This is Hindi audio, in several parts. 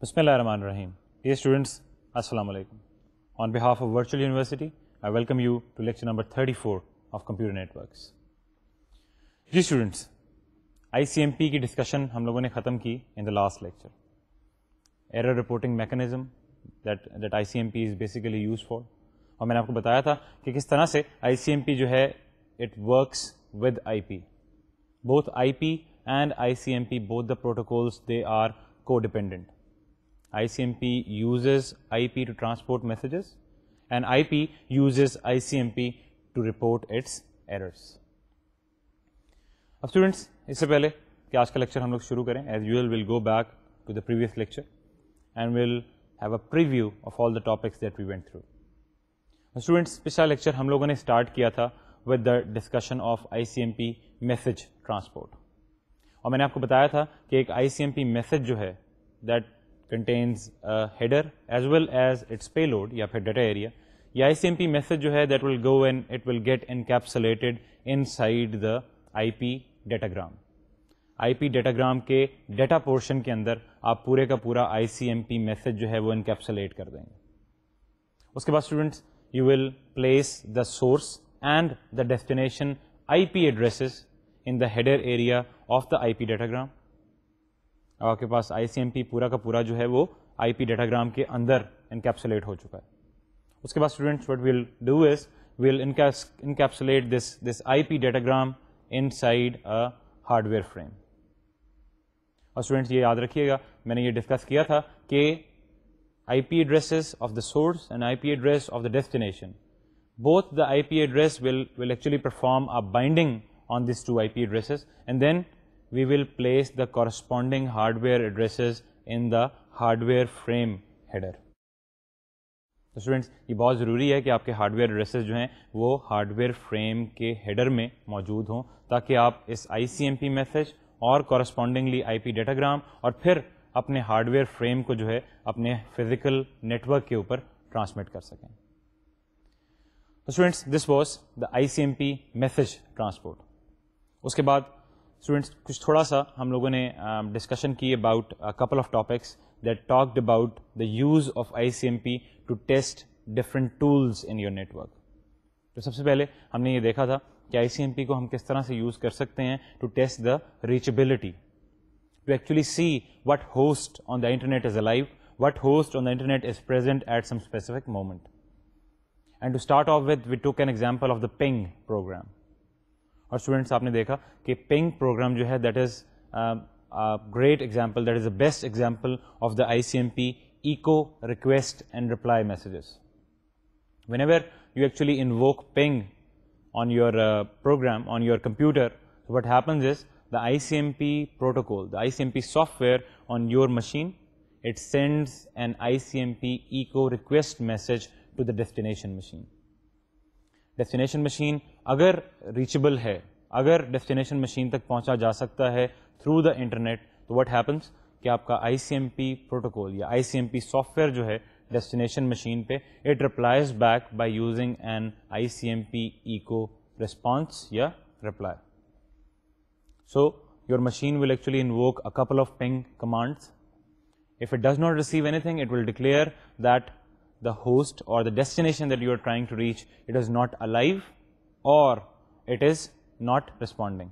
ar-Rahim. Dear students, Assalamu alaikum. On behalf of Virtual University, I welcome you to lecture number 34 of Computer Networks. जी students, ICMP की डिस्कशन हम लोगों ने ख़त्म की in the last lecture error reporting mechanism that that ICMP is basically used for और मैंने आपको बताया था कि किस तरह से आईसीएमपी जो है it works with IP both IP and ICMP both the protocols they ICMP uses IP to transport messages and IP uses ICMP to report its errors. अब स्टूडेंट्स इससे पहले कि आज का लेक्चर हम लोग शुरू करें as usual will go back to the previous lecture and will have a preview of all the topics that we went through students पिछला लेक्चर हम लोगों ने स्टार्ट किया था with the discussion of ICMP message transport और मैंने आपको बताया था कि एक आईसीएमपी मैसेज जो है that contains a header as well as its payload ya phir data area ya ICMP message jo hai that will go and it will get encapsulated inside the IP datagram. IP datagram ke data portion ke andar aap pure ka pura ICMP message jo hai wo encapsulate kar denge uske baad students you will place the source and the destination IP addresses in the header area of the IP datagram आपके पास आई पूरा का पूरा जो है वो आई डाटाग्राम के अंदर इनकेप्सुलेट हो चुका है उसके बाद students what will do is will encapsulate this this I datagram inside a hardware frame और स्टूडेंट्स ये याद रखिएगा मैंने ये डिस्कस किया था कि IP addresses of the source and IP address of the destination. Both the IP address will, will actually perform a binding on these two IP addresses and then we will place the corresponding hardware addresses in the hardware frame header. तो स्टूडेंट्स ये बहुत ज़रूरी है कि आपके हार्डवेयर एड्रेसेस जो हैं वो हार्डवेयर फ्रेम के हेडर में मौजूद हों ताकि आप इस आईसीएमपी मैसेज और कॉरस्पॉन्डिंगली आईपी डाटाग्राम और फिर अपने हार्डवेयर फ्रेम को जो है अपने फिजिकल नेटवर्क के ऊपर ट्रांसमिट कर सकें तो students this was the ICMP message transport उसके बाद स्टूडेंट्स कुछ थोड़ा सा हम लोगों ने डिस्कशन um, की about couple of topics that talked about the use of ICMP to test different tools in your network तो सबसे पहले हमने ये देखा था कि आईसीएमपी को हम किस तरह से यूज कर सकते हैं to test the reachability to actually see what host on the internet is alive what host on the internet is present at some specific moment and to start off with we took an example of the ping program Or students, आपने देखा कि पिंग प्रोग्राम जो है that is great example that is the best example of the echo request and reply messages. Whenever you actually invoke ping on your uh, program, on your computer, what happens is the ICMP protocol, the ICMP software on your machine, it sends an ICMP echo request message to the destination machine. Destination machine अगर रीचेबल है अगर डेस्टिनेशन मशीन तक पहुंचा जा सकता है थ्रू द इंटरनेट तो व्हाट हैपन्स कि आपका आई प्रोटोकॉल या आई सॉफ्टवेयर जो है डेस्टिनेशन मशीन पे it replies back by using an I C M P echo response या reply so your machine will actually invoke a couple of ping commands if it does not receive anything it will declare that the host or the destination that you are trying to reach, it is not alive or it is not responding.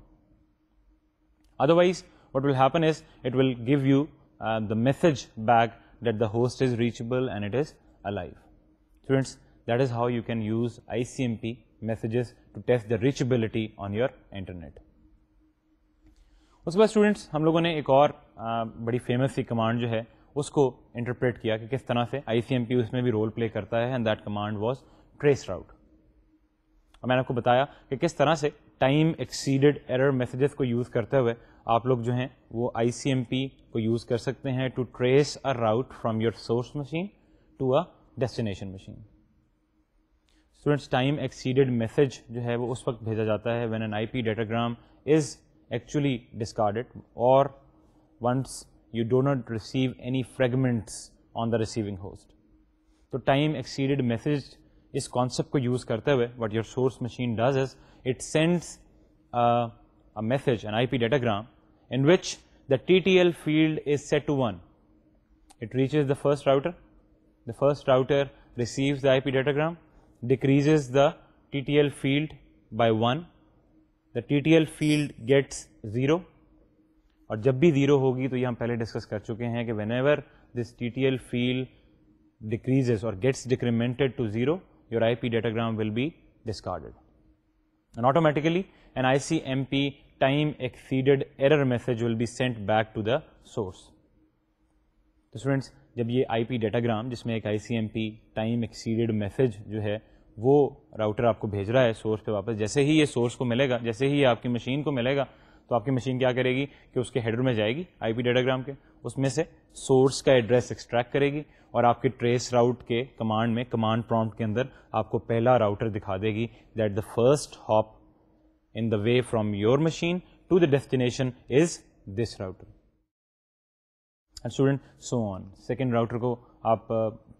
Otherwise, what will happen is it will give you uh, the message back that the host is reachable and it is alive. Students, that is how you can use ICMP messages to test the reachability on your internet. उसके बाद students, हम लोगों ने एक और आ, uh, बड़ी फेमस सी कमांड उसको इंटरप्रेट किया कि किस तरह से आई उसमें भी रोल प्ले करता है and that command was trace route और मैंने आपको बताया कि किस तरह से टाइम एक्सीडेड एरर मैसेजेस को यूज़ करते हुए आप लोग जो हैं वो आई को यूज़ कर सकते हैं to trace a route from your source machine to a destination machine students time exceeded message जो है वो उस वक्त भेजा जाता है when an IP datagram is actually discarded or once you do not receive any fragments on the receiving host. So time exceeded message is concept को use करते हुए what your source machine does is it sends a, uh, a message, an IP datagram in which the TTL field is set to 1. It reaches the first router. The first router receives the IP datagram, decreases the TTL field by 1. The TTL field gets 0 और जब भी ज़ीरो होगी तो ये हम पहले डिस्कस कर चुके हैं कि whenever this T T L field decreases और gets decremented to zero your I P datagram will be discarded. And automatically an ICMP time exceeded error message will be sent back to the source. तो स्टूडेंट्स जब ये आई पी डेटाग्राम जिसमें एक I C M P time exceeded message जो है वो राउटर आपको भेज रहा है सोर्स पे वापस जैसे ही ये सोर्स को मिलेगा जैसे ही ये आपकी मशीन को मिलेगा तो आपकी मशीन क्या करेगी कि उसके हेडर में जाएगी आई पी डाटाग्राम के उसमें से सोर्स का एड्रेस एक्सट्रैक्ट करेगी और आपके ट्रेस राउट के कमांड में कमांड प्रॉम्प्ट के अंदर आपको पहला राउटर दिखा देगी that the first hop in the way from your machine to the destination is this router and student so on second router को आप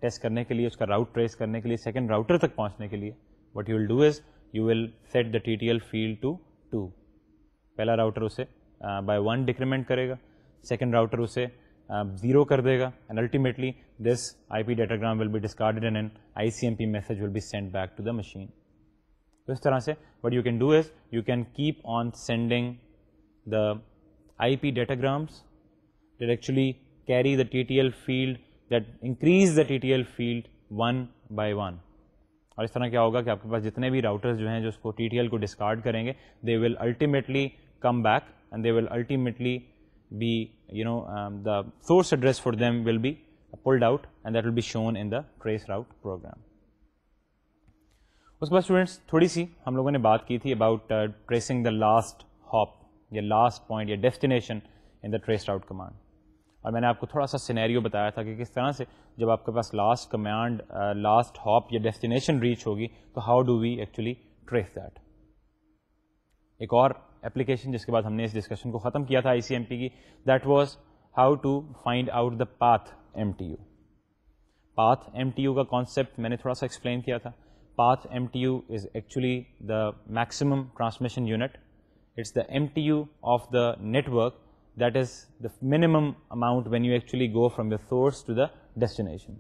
टेस्ट uh, करने के लिए उसका राउट ट्रेस करने के लिए सेकेंड राउटर तक पहुँचने के लिए what you will do is you will set the T T L field to two पहला राउटर उसे बाय वन डिक्रीमेंट करेगा सेकेंड राउटर उसे ज़ीरो uh, कर देगा and ultimately this I P datagram will be discarded and an I C M P message will be send back to the machine तो इस तरह से what you can do is you can keep on sending the I P date actually carry the T T L field TTL increase the T T L field one by one और इस तरह क्या होगा कि आपके पास जितने भी राउटर्स जो हैं जो उसको टी टी एल को डिस्कार्ड करेंगे they will ultimately come back and they will ultimately be you know um, the source address for them will be pulled out and that will be shown in the trace route program. उसके बाद स्टूडेंट्स थोड़ी सी हम लोगों ने बात की थी about tracing the last hop या लास्ट पॉइंट या destination in the trace out command और मैंने आपको थोड़ा सा सिनेरियो बताया था कि किस तरह से जब आपके पास लास्ट कमांड लास्ट हॉप या डेस्टिनेशन रीच होगी तो how do we actually trace that एक और एप्लीकेशन जिसके बाद हमने इस डिस्कशन को ख़त्म किया था आई की that was how to find out the path M path M का कॉन्सेप्ट मैंने थोड़ा सा एक्सप्लेन किया था path M is actually the maximum transmission unit it's the MTU of the network that is the minimum amount when you actually go from the source to the destination.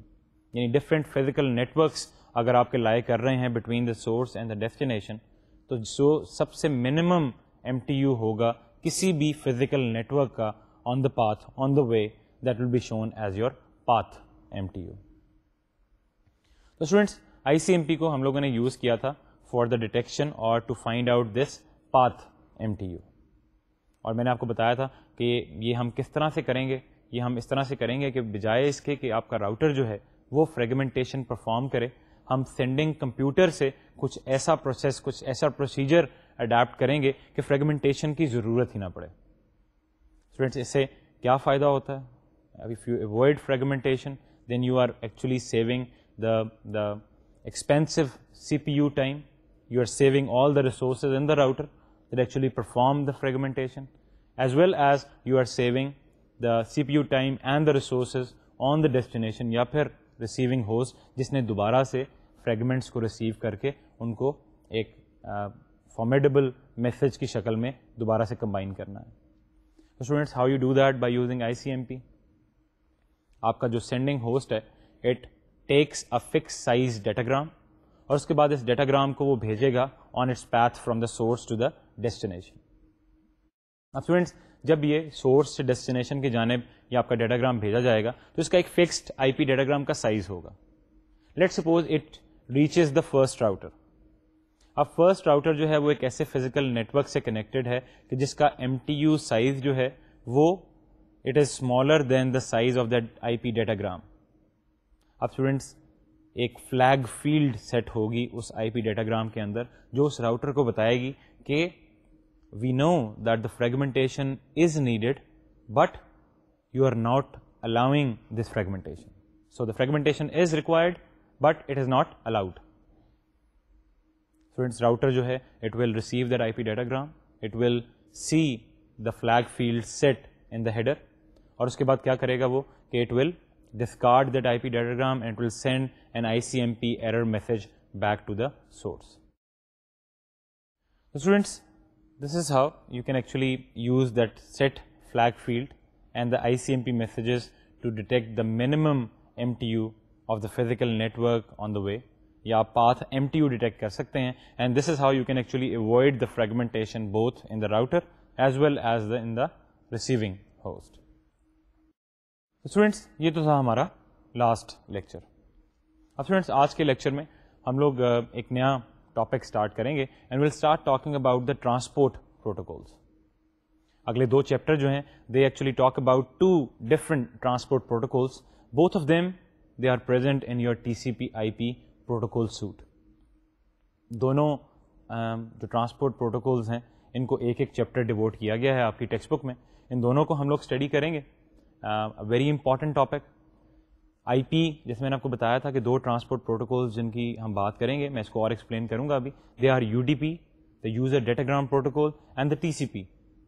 यानी different physical networks अगर आपके लाए कर रहे हैं between the source and the destination, तो जो सबसे minimum एम होगा किसी भी फिजिकल नेटवर्क का on the path on the way that will be shown as your path M तो स्टूडेंट्स आई को हम लोगों ने यूज़ किया था फॉर द डिटेक्शन और to find out this path M और मैंने आपको बताया था कि ये हम किस तरह से करेंगे ये हम इस तरह से करेंगे कि बजाय इसके कि आपका राउटर जो है वो फ्रेगमेंटेशन परफॉर्म करे हम सेंडिंग कंप्यूटर से कुछ ऐसा प्रोसेस कुछ ऐसा प्रोसीजर अडेप्ट करेंगे कि फ्रेगमेंटेशन की ज़रूरत ही ना पड़े स्टूडेंट्स इससे क्या फ़ायदा होता है if you avoid fragmentation then you are actually saving the the expensive CPU time you are saving all the resources in the router that actually perform the fragmentation as well as you are saving the CPU time and the resources on the destination या फिर receiving host जिसने दोबारा से fragments को receive करके उनको एक uh, फॉर्मेडेबल मैसेज की शक्ल में दोबारा से कंबाइन करना है तो students how you do that by using ICMP आपका जो सेंडिंग होस्ट है it takes a fix size datagram और उसके बाद इस डेटाग्राम को वो भेजेगा on its path from the source to the destination अब स्टूडेंट्स जब ये सोर्स से डेस्टिनेशन की जानब या आपका डेटाग्राम भेजा जाएगा तो इसका एक फिक्स्ड आईपी डेटाग्राम का साइज होगा let suppose it reaches the first router अब फर्स्ट राउटर जो है वो एक ऐसे फिजिकल नेटवर्क से कनेक्टेड है कि जिसका एम साइज जो है वो it is smaller than the size of that IP datagram अब स्टूडेंट्स एक फ्लैग फील्ड सेट होगी उस आईपी डाटाग्राम के अंदर जो उस राउटर को बताएगी कि we know that the fragmentation is needed but you are not allowing this fragmentation. So the fragmentation is required, but it is not allowed. Friends router जो है it will receive that IP datagram it will see the flag field set in the header और उसके बाद क्या करेगा वो कि it will discard that IP datagram and it will send an ICMP error message back to the source. So students, this is how you can actually use that set flag field and the ICMP messages to detect the minimum MTU of the physical network on the way. या पाथ एम डिटेक्ट कर सकते हैं and this is how you can actually avoid the fragmentation both in the router as well as the in the receiving host students ये तो था हमारा लास्ट लेक्चर अब स्टूडेंट्स आज के लेक्चर में हम लोग एक नया टॉपिक स्टार्ट करेंगे and will start talking about the transport protocols अगले दो चैप्टर जो हैं they actually talk about two different transport protocols both of them they are present in your T C P I P protocol suite दोनों जो ट्रांसपोर्ट प्रोटोकॉल्स हैं इनको एक एक चैप्टर डिवोट किया गया है आपकी टेक्स्ट बुक में इन दोनों को हम लोग स्टडी करेंगे वेरी इंपॉर्टेंट टॉपिक आईपी जैसे मैंने आपको बताया था कि दो ट्रांसपोर्ट प्रोटोकॉल्स जिनकी हम बात करेंगे मैं इसको और एक्सप्लेन करूंगा अभी they are UDP the user datagram protocol and the TCP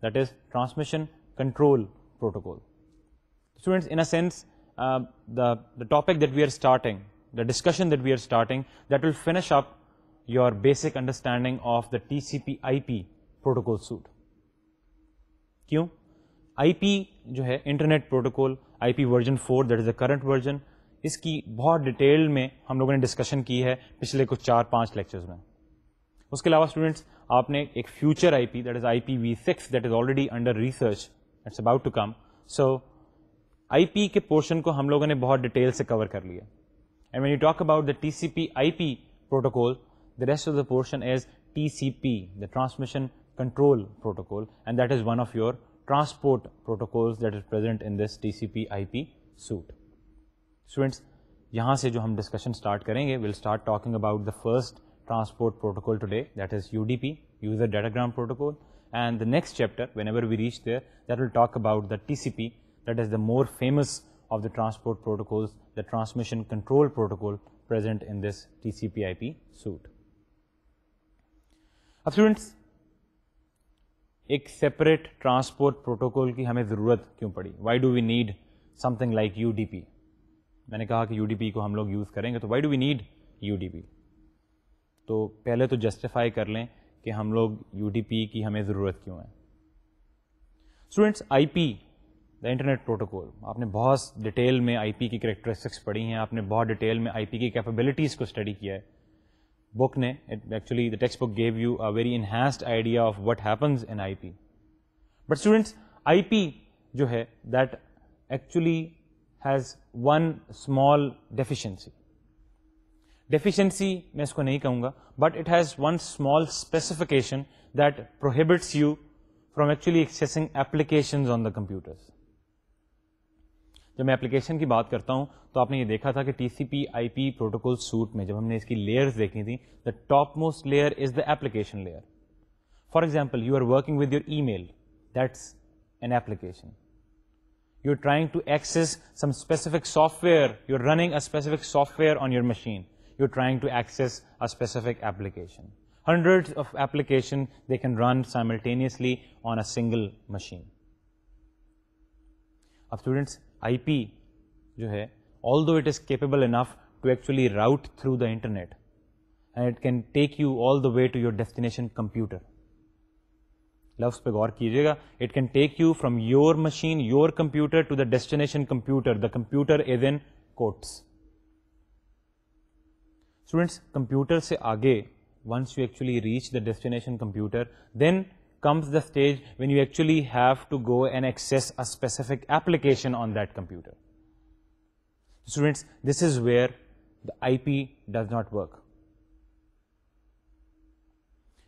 that is transmission control protocol students in a sense the the topic that we are starting the discussion that we are starting that will finish up your basic understanding of the TCP IP protocol suite. क्यों? IP जो है internet protocol IP version 4 that is the current version इसकी बहुत डिटेल में हम लोगों ने डिस्कशन की है पिछले कुछ चार पांच लेक्चर्स में उसके अलावा स्टूडेंट्स आपने एक future I P that is I P V six that is already under research it's about to come so I P के पोर्शन को हम लोगों ने बहुत डिटेल से कवर कर लिया and when you talk about the TCP IP protocol, the rest of the portion is TCP, the transmission control protocol, and that is one of your transport protocols that is present in this TCP IP suit. Students, यहाँ से जो हम discussion start करेंगे, we'll start talking about the first transport protocol today, that is UDP, User Datagram Protocol, and the next chapter, whenever we reach there, that will talk about the TCP, that is the more famous of the transport protocols, the transmission control protocol present in this TCP IP suite. अब स्टूडेंट्स एक सेपरेट ट्रांसपोर्ट प्रोटोकॉल की हमें ज़रूरत क्यों पड़ी why do we need something like U मैंने कहा कि यू को हम लोग यूज़ करेंगे तो why do we need U तो पहले तो जस्टिफाई कर लें कि हम लोग यू की हमें ज़रूरत क्यों है students I the internet protocol आपने बहुत डिटेल में आई पी की करेक्टरिस्टिक्स पढ़ी हैं आपने बहुत डिटेल में आई पी की कैपेबिलिटीज़ को स्टडी किया है बुक ने actually the text book gave you a very enhanced idea of what happens in I P but students I P जो है that actually has one small deficiency deficiency मैं इसको नहीं कहूँगा but it has one small specification that prohibits you from actually accessing application on the computers जब मैं एप्लीकेशन की बात करता हूँ तो आपने ये देखा था कि T C P I P protocol suite में जब हमने इसकी लेयर्स देखनी थी the top most layer is the application layer for example you are working with your email that's an application you're trying to access some specific software, you're running a specific software on your machine, you're trying to access a specific application. Hundreds of applications, they can run simultaneously on a single machine. Now, students, IP जो है although it is capable enough to actually route through the internet and it can take you all the way to your destination computer लफ्स पे गौर कीजिएगा it can take you from your machine your computer to the destination computer the computer is in quotes students computer से आगे once you actually reach the destination computer then comes the stage when you actually have to go and access a specific application on that computer. Students, this is where the IP does not work.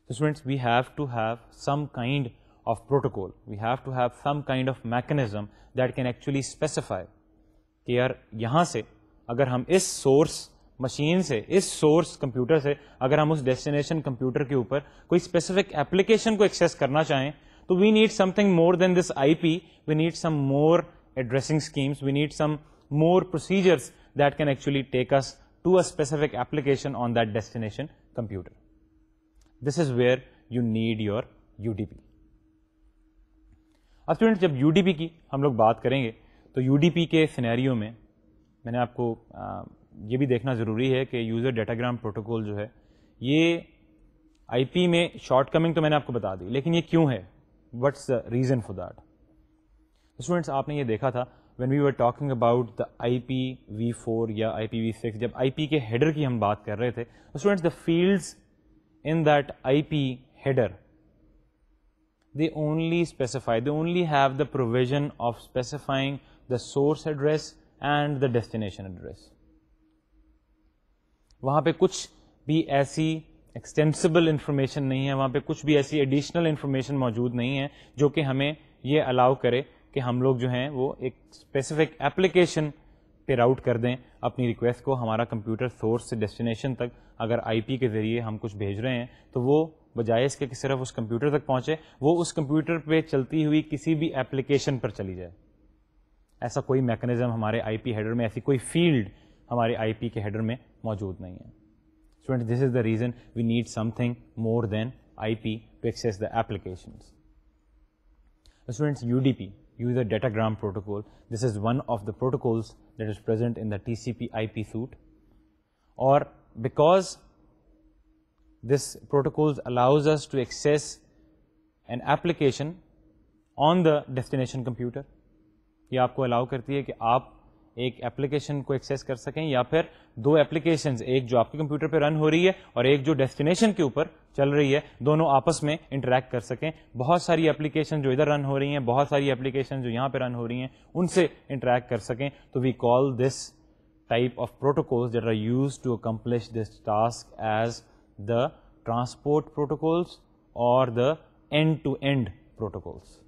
So students, we have to have some kind of protocol. We have to have some kind of mechanism that can actually specify कि here. यहाँ से अगर हम इस source मशीन से इस सोर्स कंप्यूटर से अगर हम उस डेस्टिनेशन कंप्यूटर के ऊपर कोई स्पेसिफिक एप्लीकेशन को एक्सेस करना चाहें तो we need something more than this IP we need some more addressing schemes we need some more procedures that can actually take us to a specific application on that destination computer. This is where you need your UDP. अब स्टूडेंट जब UDP की हम लोग बात करेंगे तो UDP के सिनेरियो में मैंने आपको ये भी देखना ज़रूरी है कि यूज़र डेटाग्राम प्रोटोकॉल जो है ये आईपी में शॉर्ट कमिंग तो मैंने आपको बता दी लेकिन ये क्यों है what's the reason for that students आपने ये देखा था when we were talking about the I P v four या आई पी वी सिक्स जब आई पी के हेडर की हम बात कर रहे थे students the fields in that I P header they only specify they only have the provision of specifying the source address and the destination address वहाँ पे कुछ भी ऐसी एक्सटेंसिबल इन्फॉर्मेशन नहीं है वहाँ पे कुछ भी ऐसी एडिशनल इन्फॉर्मेशन मौजूद नहीं है जो कि हमें ये अलाउ करे कि हम लोग जो हैं वो एक स्पेसिफिक एप्लीकेशन पे राउट कर दें अपनी रिक्वेस्ट को हमारा कंप्यूटर सोर्स से डेस्टिनेशन तक अगर आईपी के ज़रिए हम कुछ भेज रहे हैं तो वो बजाय इसके कि सिर्फ उस कंप्यूटर तक पहुंचे वो उस कंप्यूटर पे चलती हुई किसी भी एप्लीकेशन पर चली जाए ऐसा कोई मैकेनिज्म हमारे आईपी हेडर में ऐसी कोई फील्ड हमारे आईपी के हेडर में मौजूद नहीं है student this is the reason we need something more than IP to access the applications Students, UDP, User Datagram Protocol. This is one of the protocols that is present in the TCP IP suite. Or because this protocol allows us to access an application on the destination computer, ये आपको allow करती है कि आप एक एप्लीकेशन को एक्सेस कर सकें या फिर दो एप्लीकेशन एक जो आपके कंप्यूटर पर रन हो रही है और एक जो डेस्टिनेशन के ऊपर चल रही है दोनों आपस में इंटरेक्ट कर सकें बहुत सारी एप्लीकेशन जो इधर रन हो रही हैं बहुत सारी एप्लीकेशन जो यहाँ पर रन हो रही हैं उनसे इंटरेक्ट कर सकें तो we call this type of protocols that are use to accomplish this task as the transport protocols और the end to end protocols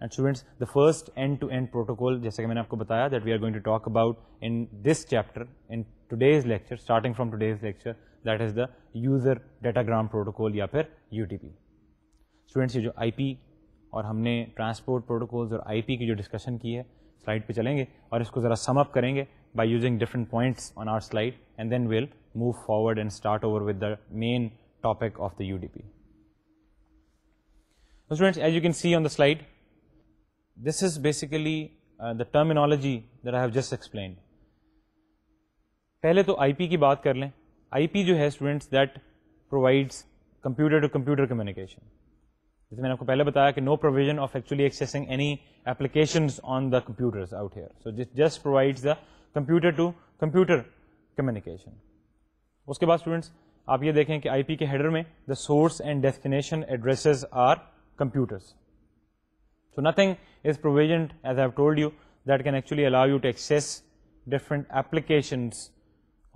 And students, the first end-to-end -end protocol, like I have told you, that we are going to talk about in this chapter, in today's lecture, starting from today's lecture, that is the user datagram protocol or UDP. Students, you जो IP और हमने transport protocols and IP की जो discussion की the slide and चलेंगे और sum up करेंगे by using different points on our slide and then we'll move forward and start over with the main topic of the UDP. So students, as you can see on the slide, This is basically uh, the terminology that I have just explained. पहले तो IP की बात कर लें IP जो है students that provides computer to computer communication जैसे मैंने आपको पहले बताया कि no provision of actually accessing any application on the computers out here so just provides the computer to computer communication उसके बाद स्टूडेंट्स आप ये देखें कि आईपी के हेडर में the source and destination addresses are computers So, nothing is provisioned as I have told you that can actually allow you to access different applications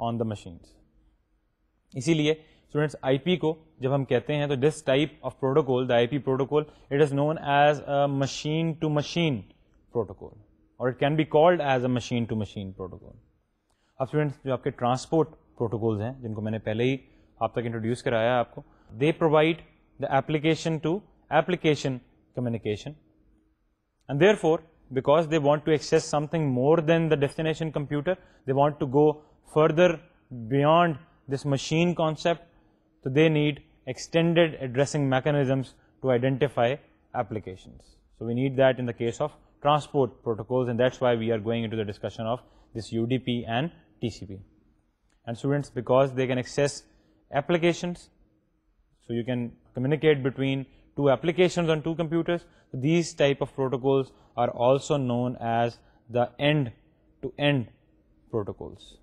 on the machines. इसीलिए students IP को जब हम कहते हैं तो this type of protocol, the IP protocol, it is known as a machine to machine protocol or it can be called as a machine to machine protocol. अब students जो आपके transport protocols हैं जिनको मैंने पहले ही आप तक introduce कराया आपको, they provide the application to application communication and therefore, because they want to access something more than the destination computer, they want to go further beyond this machine concept, so they need extended addressing mechanisms to identify applications. So we need that in the case of transport protocols and that's why we are going into the discussion of this UDP and TCP. And students because they can access applications, so you can communicate between two applications on two computers. These type of protocols are also known as the end to end protocols.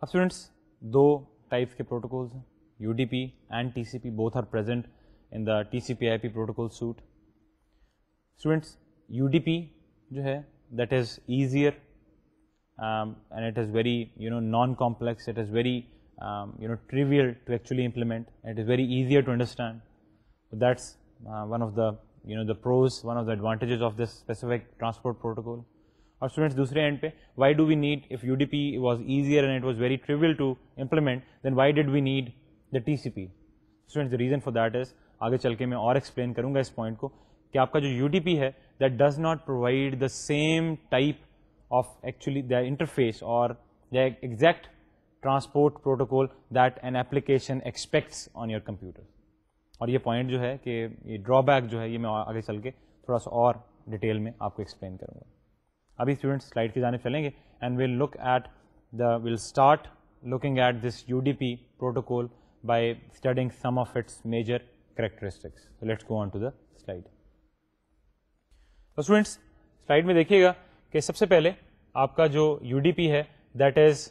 Now students, two types of protocols UDP and TCP both are present in the TCP IP protocol suite. Students, UDP जो है that is easier um, and it is very you know non-complex, it is very um, you know trivial to actually implement, it is very easier to understand. So that's uh, one of the you know the pros, one of the advantages of this specific transport protocol. Or students, dusre end pe, why do we need if UDP was easier and it was very trivial to implement, then why did we need the TCP? Students, the reason for that is आगे चल के मैं और एक्सप्लेन करूंगा इस पॉइंट को कि आपका जो U that does not provide the same type of actually the interface or the exact transport protocol that an application expects on your computer. और ये पॉइंट जो है कि ये ड्रॉबैक जो है ये मैं आगे चल के थोड़ा सा और डिटेल में आपको एक्सप्लेन करूँगा अभी स्टूडेंट्स स्लाइड की जाने चलेंगे and will look at the will start looking at this U D P protocol by studying some of its major characteristics. So let's go on to the slide. तो स्टूडेंट्स स्लाइड में देखिएगा कि सबसे पहले आपका जो यू है that is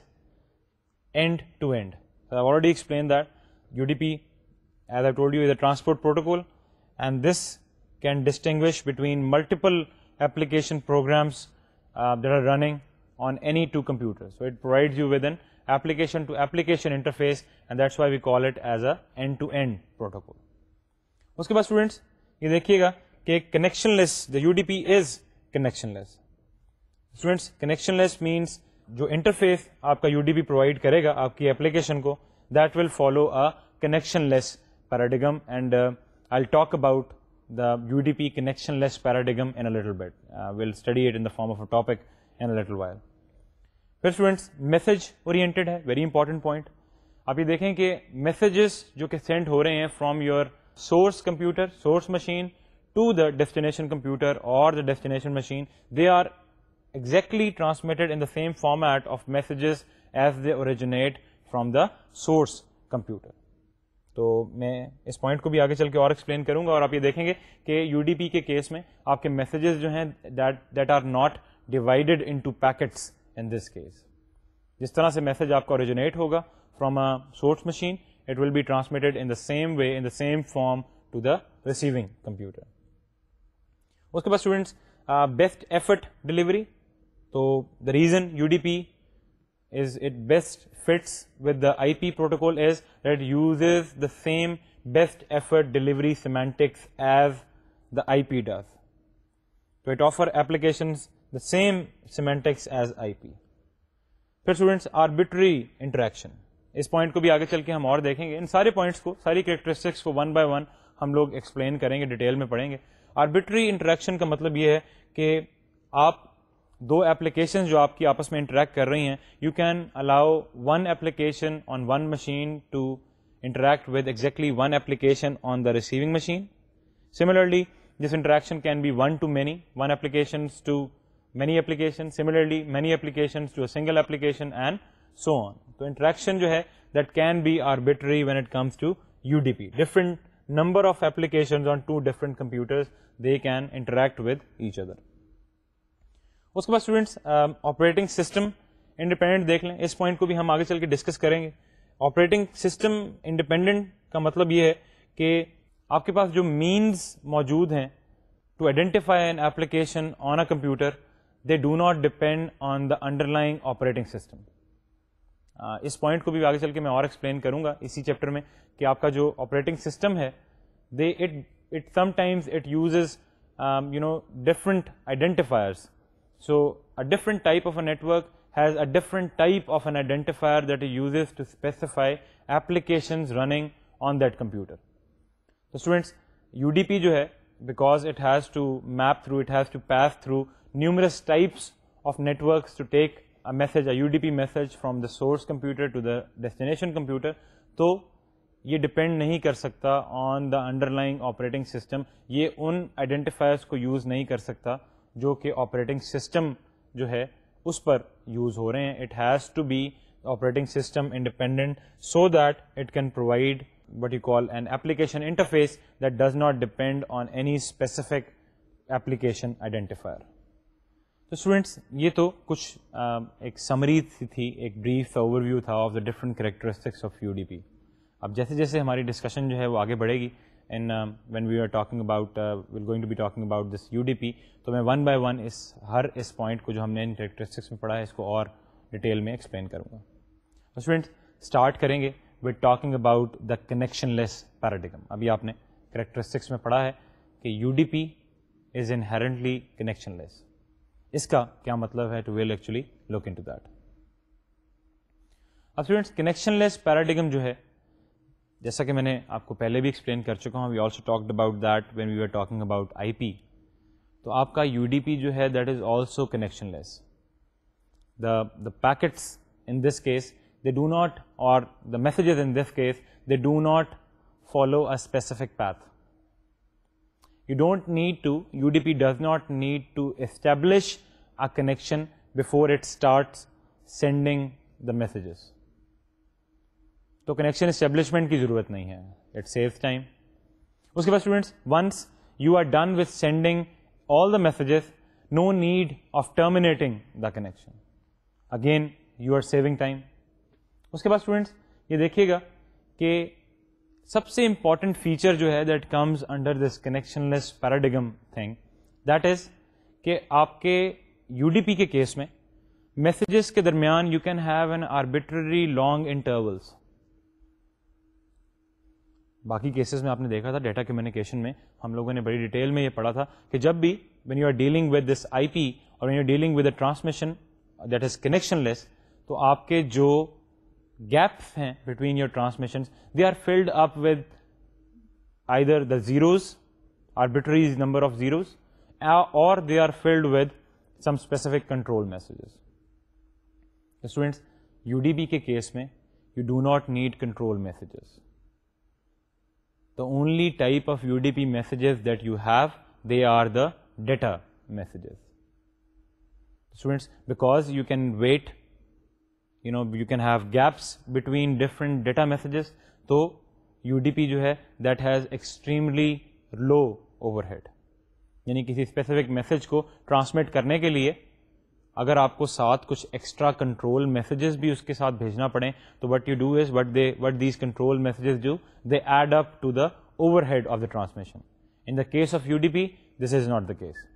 end to end I already explain that U as I told you is a transport protocol and this can distinguish between multiple application programs uh, that are running on any two computers. So it provides you with an application to application interface and that's why we call it as a end to end protocol. उसके बाद UDP ये देखिएगा कि connectionless, the UDP is connectionless students connectionless means जो इंटरफेस आपका यूडीपी प्रोवाइड करेगा आपकी एप्लीकेशन को that will follow a connectionless paradigm and uh, I'll talk about the UDP connectionless paradigm in a little bit. Uh, we'll study it in the form of a topic in a little while. First, students message oriented है very important point. आप ये देखें कि मैसेजेस जो कि सेंड हो रहे हैं from your source computer source machine to the destination computer और the destination machine they are exactly transmitted in the same format of messages as they originate from the source तो मैं इस पॉइंट को भी आगे चल के और एक्सप्लेन करूंगा और आप ये देखेंगे कि यू के केस में आपके मैसेजेस जो हैं that that are not divided into packets in this case जिस तरह से मैसेज आपका ओरिजिनेट होगा from a source machine it will be transmitted in the same way in the same form to the receiving computer उसके बाद स्टूडेंट्स बेस्ट एफर्ट डिलीवरी तो the reason U D P is it best fits with the IP protocol is that it uses the same best effort delivery semantics as the IP does. So it offers applications the same semantics as IP. फिर स्टूडेंट्स आर्बिट्री इंटरेक्शन इस पॉइंट को भी आगे चल के हम और देखेंगे इन सारे पॉइंट्स को सारी करेक्टरिस्टिक्स को वन बाय वन हम लोग एक्सप्लेन करेंगे डिटेल में पढ़ेंगे आर्बिट्री इंटरेक्शन का मतलब ये है कि आप दो एप्लीकेशन जो आपकी आपस में इंटरेक्ट कर रही हैं you can allow one application on one machine to interact with exactly one application on the receiving machine. Similarly, this interaction can be one to many, one applications to many applications, similarly many applications to a single application and so on. So interaction जो है that can be arbitrary when it comes to UDP. Different number of applications on two different computers, they can interact with each other. उसके बाद स्टूडेंट्स ऑपरेटिंग सिस्टम इंडिपेंडेंट देख लें इस पॉइंट को भी हम आगे चल के डिस्कस करेंगे ऑपरेटिंग सिस्टम इंडिपेंडेंट का मतलब ये है कि आपके पास जो मीन्स मौजूद हैं to identify an application on a computer they do not depend on the underlying operating system इस पॉइंट को भी आगे चल के मैं और एक्सप्लेन करूंगा इसी चैप्टर में कि आपका जो ऑपरेटिंग सिस्टम है they it it sometimes it uses you know different identifiers So, a different type of a network has a different type of an identifier that it uses to specify applications running on that computer. So, students UDP जो है because it has to map through, it has to pass through numerous types of networks to take a message, a UDP message from the source computer to the destination computer. तो ये depend नहीं कर सकता on the underlying operating system, ये उन identifiers को use नहीं कर जो कि ऑपरेटिंग सिस्टम जो है उस पर यूज़ हो रहे हैं it has to be operating system independent so that it can provide what you call an application interface that does not depend on any specific application identifier. तो स्टूडेंट्स ये तो कुछ आ, एक समरी थी, थी एक ब्रीफ ओवरव्यू था of the different characteristics of UDP अब जैसे जैसे हमारी डिस्कशन जो है वो आगे बढ़ेगी in uh, when we are talking about uh, we're going to be talking about this UDP so main one by one is har is point ko jo humne in characteristics mein padha hai isko aur detail mein explain karunga so students start karenge with talking about the connectionless paradigm abhi aapne characteristics mein padha hai ki UDP is inherently connectionless iska kya matlab hai to we'll actually look into that اب اسٹوڈینٹس کنیکشن لیس پیراڈیگم جو ہے Just कि मैंने आपको पहले भी एक्सप्लेन कर चुका हूँ we also talked about that when we are talking about UDP तो आपका यू जो है the packets in this case they do not or the messages in this case they do not follow a specific path. You don't need to UDP does not need to establish a connection before it starts sending the messages. तो कनेक्शन इस्टेब्लिशमेंट की ज़रूरत नहीं है इट सेव टाइम उसके बाद students once you are done with sending all the messages no need of terminating the connection again you are saving time उसके बाद स्टूडेंट्स ये देखिएगा कि सबसे इंपॉर्टेंट फीचर जो है that comes under this connectionless paradigm thing that is कि आपके यूडीपी के केस में मैसेजेस के दरमियान you can have an arbitrary long intervals बाकी केसेस में आपने देखा था डेटा कम्युनिकेशन में हम लोगों ने बड़ी डिटेल में ये पढ़ा था कि जब भी when you are dealing with this I P और when you dealing with the transmission that is connectionless तो आपके जो गैप हैं between your transmission they are filled up with either the zeros arbitrary number of zeros और they are filled with some specific control messages students UDP के केस में you do not need control messages the only type of UDP messages that you have, they are the data messages. Students, because you can wait, you know, you can have gaps between different data messages, so UDP jo hai, that has extremely low overhead. یعنی کسی اسپیسیفک میسج کو ٹرانسمٹ کرنے کے لیے अगर आपको साथ कुछ एक्स्ट्रा कंट्रोल मैसेजेस भी उसके साथ भेजना पड़े तो what you do is what they what these control messages do they add up to the overhead of the transmission in the case of UDP this is not the case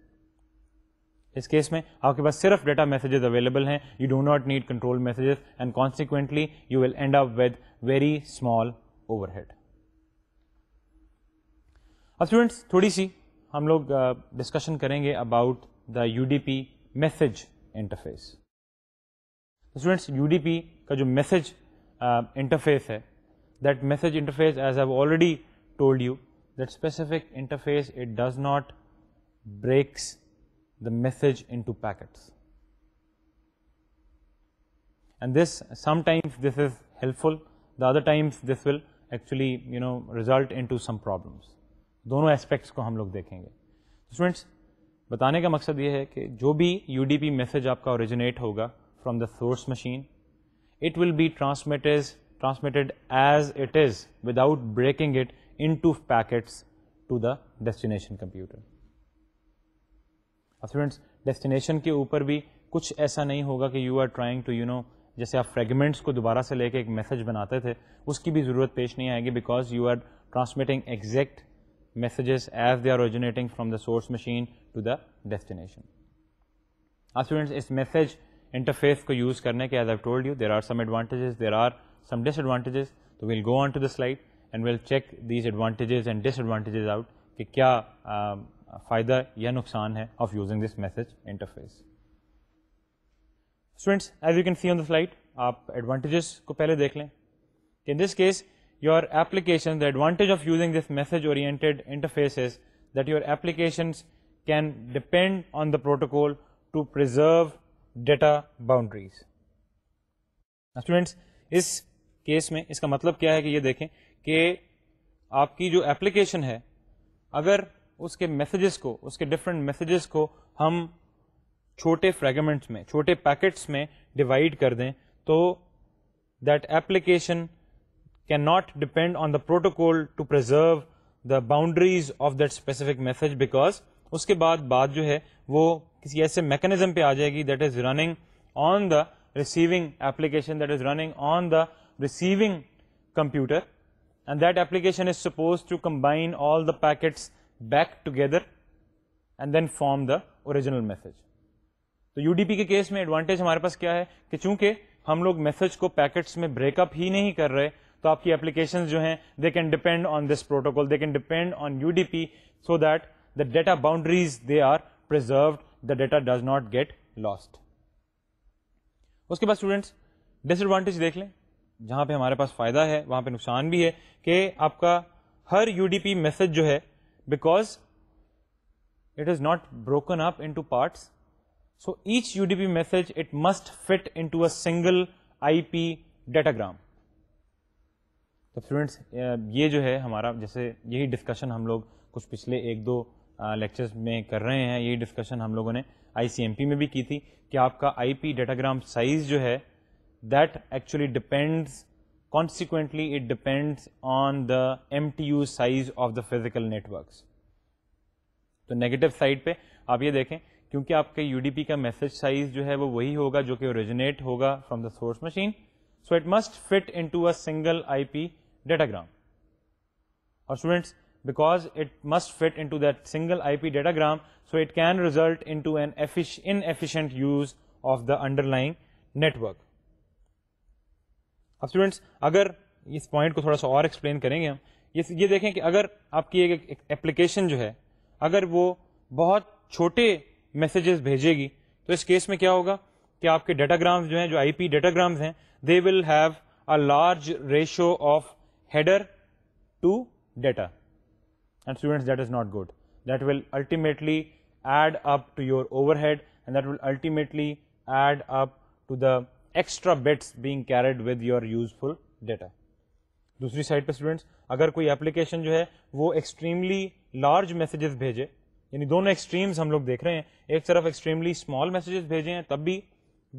इस केस में आपके पास सिर्फ डेटा मैसेजेस अवेलेबल हैं you do not need control messages and consequently you will end up with very small overhead अब स्टूडेंट्स थोड़ी सी हम लोग डिस्कशन uh, करेंगे about the UDP message interface students UDP का जो मैसेज इंटरफेस uh, है that message interface as I've already told you that specific interface it does not breaks the message into packets and this sometimes this is helpful the other times this will actually you know result into some problems दोनों aspects को हम लोग देखेंगे students बताने का मकसद ये है कि जो भी यू मैसेज आपका ओरिजिनेट होगा from the source machine it will be transmitted transmitted as it is without breaking it into packets to the destination computer. Students destination के ऊपर भी कुछ ऐसा नहीं होगा कि you are trying to you know जैसे आप फ्रेगमेंट्स को दोबारा से लेके एक मैसेज बनाते थे उसकी भी ज़रूरत पेश नहीं आएगी because you are transmitting exact messages as they are originating from the source machine to the destination अब स्टूडेंट्स इस मैसेज इंटरफेस को यूज़ करने के as I told you there are some advantages there are some disadvantages तो will go on to the slide and will check these advantages and disadvantages out कि क्या फ़ायदा या नुकसान है of using this message interface students as you can see on the slide आप एडवांटेजेस को पहले देख लें in this case your application the advantage of using this message oriented interface is that your applications can depend on the protocol to preserve data boundaries. Now students, इस केस में इसका मतलब क्या है कि ये देखें कि आपकी जो एप्लीकेशन है अगर उसके मैसेजेस को उसके डिफरेंट मैसेजेस को हम छोटे फ्रेगमेंट्स में छोटे पैकेट्स में डिवाइड कर दें तो that application can not depend on the protocol to preserve the boundaries of that specific message because उसके बाद बात जो है वो किसी ऐसे मैकेनिज्म पे आ जाएगी that is running on the receiving application that is running on the receiving computer and that application is supposed to combine all the packets back together and then form the original message तो यूडीपी के केस में एडवांटेज हमारे पास क्या है कि चूंकि हम लोग मैसेज को पैकेट्स में ब्रेकअप ही नहीं कर रहे तो आपकी एप्लीकेशन जो हैं they can depend on this protocol they can depend on UDP so that the data boundaries they are preserved the data does not get lost उसके बाद स्टूडेंट्स डिसएडवांटेज देख लें जहां पे हमारे पास फायदा है वहां पे नुकसान भी है कि आपका हर यूडीपी मैसेज जो है because it is not broken up into parts so each UDP message it must fit into a single IP datagram तो स्टूडेंट्स ये जो है हमारा जैसे यही डिस्कशन हम लोग कुछ पिछले एक दो लेक्चर्स में कर रहे हैं ये डिस्कशन हम लोगों ने आईसीएमपी में भी की थी कि आपका आईपी डाटाग्राम साइज जो है that actually depends consequently it depends on the M size of the physical networks तो नेगेटिव साइड पे आप ये देखें क्योंकि आपके यूडीपी का मैसेज साइज जो है वो वही होगा जो कि ओरिजिनेट होगा from the source machine so it must fit in to a single IP datagram और students because it must fit into that single IP datagram, so it can result into an inefficient use of the underlying network. अब स्टूडेंट्स अगर इस पॉइंट को थोड़ा सा और एक्सप्लेन करेंगे हम ये ये देखें कि अगर आपकी एक एप्लीकेशन जो है अगर वो बहुत छोटे मैसेजेस भेजेगी तो इस केस में क्या होगा कि आपके डाटाग्राम्स जो हैं जो आईपी डाटाग्राम्स हैं they will have a large ratio of header to data and students that is not good that will ultimately add up to your overhead and that will ultimately add up to the extra bits being carried with your useful data दूसरी साइड पे स्टूडेंट्स अगर कोई एप्लीकेशन जो है वो एक्सट्रीमली लार्ज मैसेजेस भेजे यानी दोनों एक्सट्रीम्स हम लोग देख रहे हैं एक तरफ एक्सट्रीमली स्मॉल मैसेजेस भेजे हैं तब भी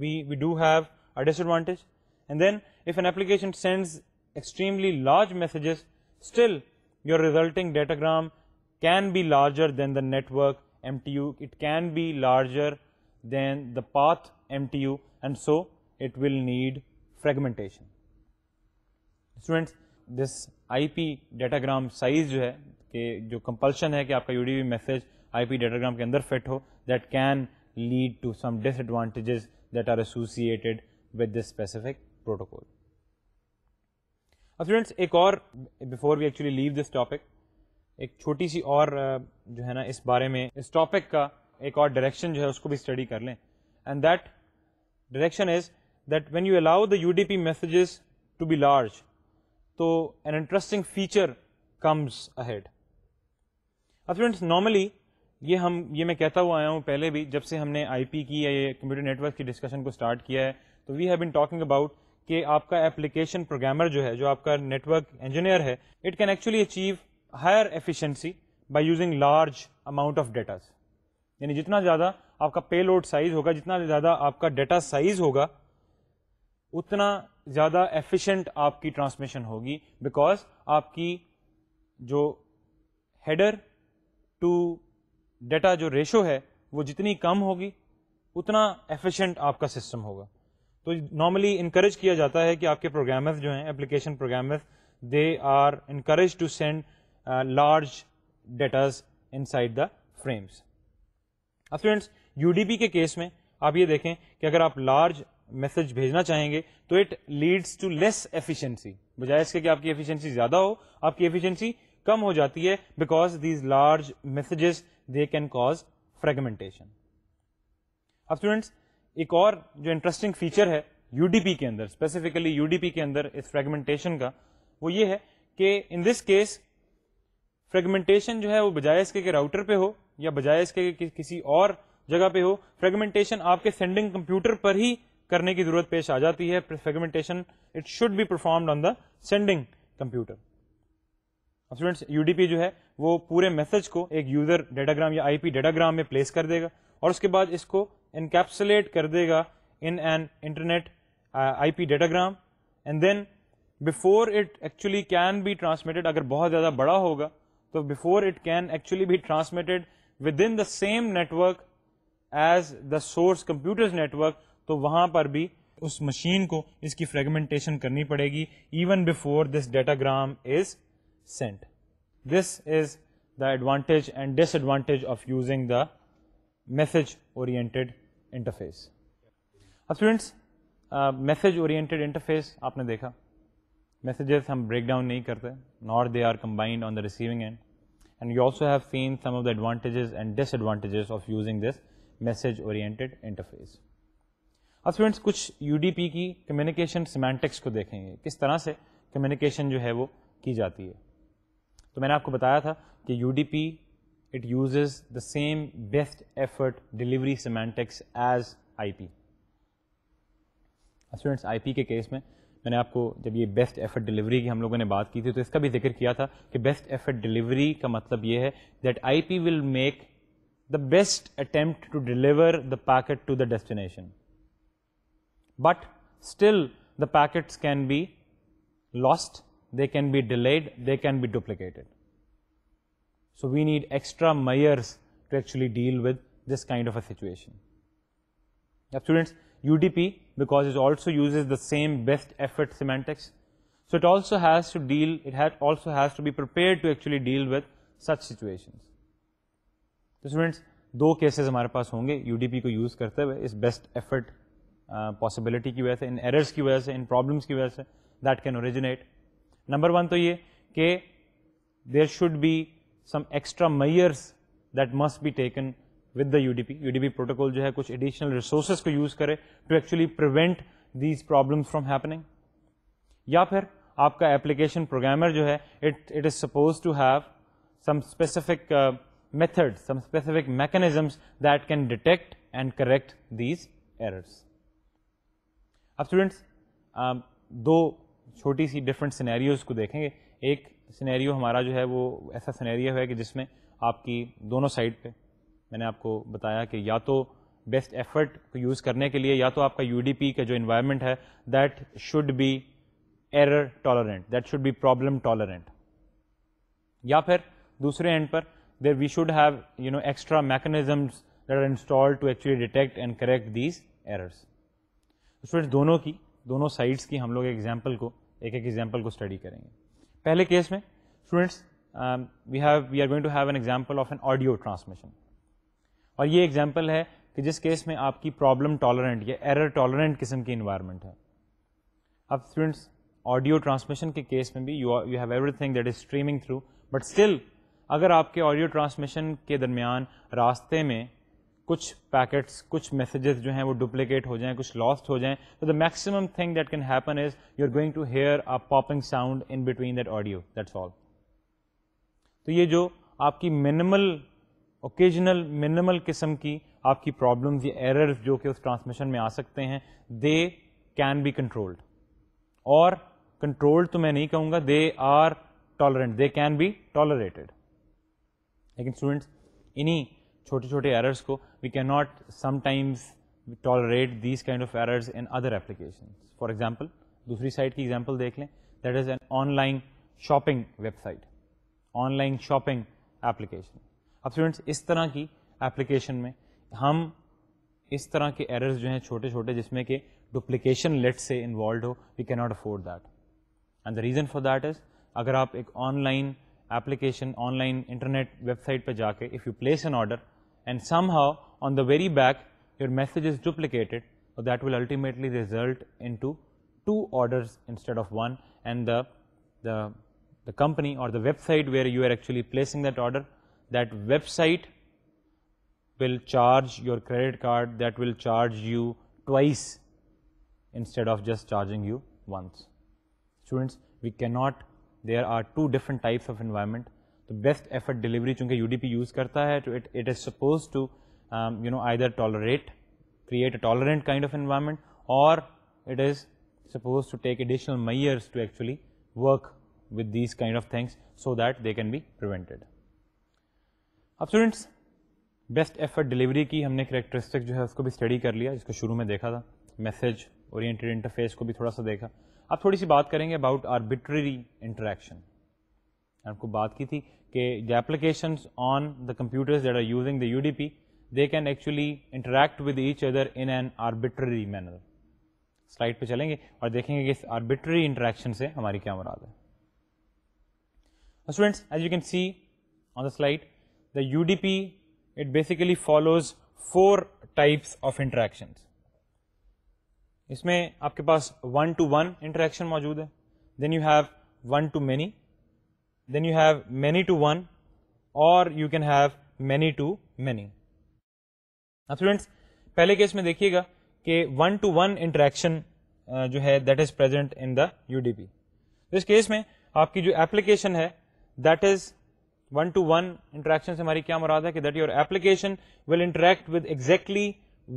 we we do have a disadvantage and then if an application sends extremely large messages still your resulting datagram can be larger than the network MTU, it can be larger than the path MTU and so it will need fragmentation. Students, this IP datagram size जो है कि compulsion है कि UDP message IP datagram के अंदर fit that can lead to some disadvantages that are associated with this specific protocol. अब स्टूडेंट्स एक और before we actually leave this topic एक छोटी सी और जो है ना इस बारे में इस टॉपिक का एक और डायरेक्शन जो है उसको भी स्टडी कर लें and that direction is that when you allow the UDP messages to be large तो an interesting feature comes ahead अब स्टूडेंट्स नॉर्मली ये हम ये मैं कहता हुआ आया हूँ पहले भी जब से हमने आईपी की या ये कंप्यूटर नेटवर्क की डिस्कशन को स्टार्ट किया है तो we have been talking about कि आपका एप्लीकेशन प्रोग्रामर जो है जो आपका नेटवर्क इंजीनियर है it can actually achieve higher efficiency by using large amount of datas यानी जितना ज़्यादा आपका पे लोड साइज होगा जितना ज़्यादा आपका डेटा साइज होगा उतना ज़्यादा एफिशिएंट आपकी ट्रांसमिशन होगी बिकॉज आपकी जो हेडर टू डेटा जो रेशो है वो जितनी कम होगी उतना एफिशिएंट आपका सिस्टम होगा तो नॉर्मली इंकरेज किया जाता है कि आपके प्रोग्रामर्स जो हैं application programmers they are encourage to send large datas inside the frames अब स्टूडेंट्स यूडीपी के केस में आप ये देखें कि अगर आप लार्ज मैसेज भेजना चाहेंगे तो it leads to less efficiency बजाय इसके कि आपकी एफिशिएंसी ज्यादा हो आपकी एफिशिएंसी कम हो जाती है because these large messages they can cause fragmentation अब स्टूडेंट्स एक और जो इंटरेस्टिंग फीचर है यूडीपी के अंदर स्पेसिफिकली यूडीपी के अंदर इस फ्रेगमेंटेशन का वो ये है कि इन दिस केस फ्रेगमेंटेशन जो है वो बजाय इसके के राउटर पे हो या बजाय इसके कि, किसी और जगह पे हो फ्रेगमेंटेशन आपके सेंडिंग कंप्यूटर पर ही करने की जरूरत पेश आ जाती है fragmentation it should be performed on the sending computer अब स्टूडेंट्स यूडीपी जो है वो पूरे मैसेज को एक यूजर डेटाग्राम या आईपी डेटाग्राम में प्लेस कर देगा और उसके बाद इसको encapsulate कर देगा in an internet uh, IP datagram and then before it actually can be transmitted अगर बहुत ज़्यादा बड़ा होगा तो before it can actually be transmitted within the same network as the source computers network तो वहाँ पर भी उस मशीन को इसकी फ्रेगमेंटेशन करनी पड़ेगी even before this datagram is sent. This is the advantage and disadvantage of using the message oriented interface अब स्टूडेंट्स मैसेज ओरिएंटेड इंटरफेस आपने देखा messages हम break down नहीं करते nor they are combined on the receiving end and you also have seen some of the advantages and disadvantages of using this message oriented interface अब स्टूडेंट्स कुछ UDP की कम्युनिकेशन सिमेंटिक्स को देखेंगे किस तरह से कम्युनिकेशन जो है वो की जाती है तो मैंने आपको बताया था कि UDP it uses the same best effort delivery semantics as IP. Students IP के केस में मैंने आपको जब ये बेस्ट एफर्ट डिलीवरी की हम लोगों ने बात की थी तो इसका भी जिक्र किया था कि बेस्ट एफर्ट डिलीवरी का मतलब ये है that IP will make the best attempt to deliver the packet to the destination but still the packets can be lost they can be delayed they can be duplicated So we need extra Myers to actually deal with this kind of a situation. Now students, UDP, because it also uses the same best effort semantics, so it also has to deal, it had also has to be prepared to actually deal with such situations. So students, दो cases are पास होंगे यूडीपी को यूज़ करते हुए इस बेस्ट एफर्ट पॉसिबिलिटी की वजह in errors, एरर्स की वजह से इन प्रॉब्लम्स की वजह से that can originate number one तो some extra measures that must be taken with the UDP. UDP protocol जो है कुछ additional resources को use करे to actually prevent these problems from happening. या फिर आपका application programmer जो है it, it is supposed to have some specific uh, methods, some specific mechanisms that can detect and correct these errors. अब students, uh, दो छोटी सी different scenarios को देखेंगे एक सिनेरियो हमारा जो है वो ऐसा सिनेरियो है कि जिसमें आपकी दोनों साइड पे मैंने आपको बताया कि या तो बेस्ट एफर्ट को यूज़ करने के लिए या तो आपका यू का जो इन्वायरमेंट है that should be error tolerant that should be problem tolerant या फिर दूसरे एंड पर there we should have you know extra mechanisms that are install to actually detect and correct these errors students दोनों की दोनों साइड्स की हम लोग एग्जाम्पल को एक एक एग्जाम्पल को स्टडी करेंगे पहले केस में students we have we are going to have an example of an audio transmission और ये एग्जाम्पल है कि जिस केस में आपकी प्रॉब्लम टॉलरेंट या एरर टॉलरेंट किस्म की इन्वायरमेंट है अब स्टूडेंट्स ऑडियो ट्रांसमिशन के केस में भी you you have everything that is streaming through but still अगर आपके ऑडियो ट्रांसमिशन के दरमियान रास्ते में कुछ पैकेट्स कुछ मैसेजेस जो हैं वो डुप्लीकेट हो जाएं कुछ लॉस्ट हो जाएं तो the maximum thing that can happen is you are going to hear a popping sound in between that audio that's all तो ये जो आपकी मिनिमल ओकेजनल मिनिमल किस्म की आपकी प्रॉब्लम्स या एरर्स जो कि उस ट्रांसमिशन में आ सकते हैं दे कैन बी कंट्रोल्ड और कंट्रोल्ड तो मैं नहीं कहूँगा they are tolerant they can be tolerated लेकिन स्टूडेंट्स इन्हीं छोटे छोटे errors को we cannot sometimes tolerate these kind of errors in other applications. For example, दूसरी site की example देख लें that is an online shopping website, online shopping application. अब students इस तरह की application में हम इस तरह के errors जो हैं छोटे छोटे जिसमें कि duplication let से involved हो we cannot afford that. And the reason for that is अगर आप एक online application, online internet website पर जाके if you place an order, and somehow on the very back your message is duplicated so that will ultimately result into two orders instead of one and the, the, the company or the website where you are actually placing that order that website will charge your credit card that will charge you twice instead of just charging you once. Students we cannot there are two different types of environment तो बेस्ट एफर्ट डिलीवरी चूंकि यूडीपी यूज करता है तो it it is suppose to you know either tolerate create a tolerant kind of environment or it is supposed to take additional measures to actually work with these kind of things so that they can be prevented. अब students best effort delivery की हमने characteristics जो है उसको भी study कर लिया जिसको शुरू में देखा था message oriented interface को भी थोड़ा सा देखा अब थोड़ी सी बात करेंगे about arbitrary interaction. आपको बात की थी कि application on the computers that are using the U D P they can actually interact with each other in an arbitrary manner slide पे चलेंगे और देखेंगे कि इस आर्बिट्ररी इंटरेक्शन से हमारी क्या मुराद है students as you can see on the slide the U D P it basically follows four types of interaction इसमें आपके पास वन टू वन इंटरेक्शन मौजूद है then you have one to many then you have many to one और you can have many to many अब स्टूडेंट्स पहले केस में देखिएगा कि वन टू वन इंटरेक्शन जो है that is present in the UDP इस केस में आपकी जो एप्लीकेशन है that is one to one interaction से हमारी क्या मुराद है कि that your application will interact with exactly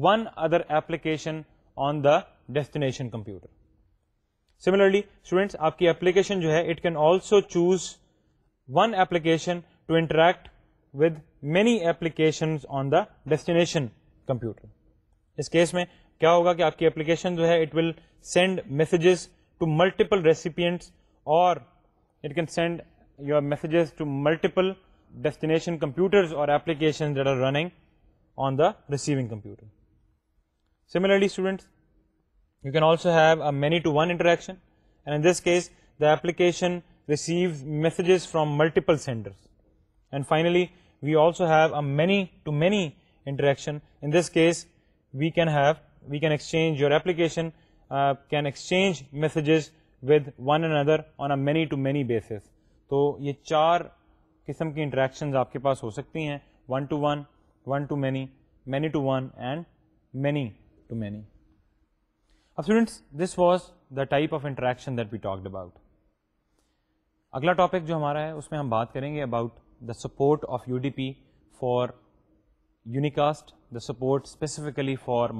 one other application on the destination computer similarly students आपकी एप्लीकेशन जो है it can also choose one application to interact with many applications on the destination computer. this case, में क्या होगा कि आपकी application जो है it will send messages to multiple recipients it can send your messages to multiple destination computers or applications that are running on the receiving computer. Similarly, students, you can also have a many to one interaction. And in this case, the application receive messages from multiple senders. And finally, we also have a many-to-many -many interaction. In this case, we can have, we can exchange, your application uh, can exchange messages with one another on a many-to-many -many basis. So, these four, kinds of interactions, आपके पास हो one to one one to one many many to to one and many many many students, this was the type of interaction that we talked about. अगला टॉपिक जो हमारा है उसमें हम बात करेंगे about the support of U D P for unicast the support specifically for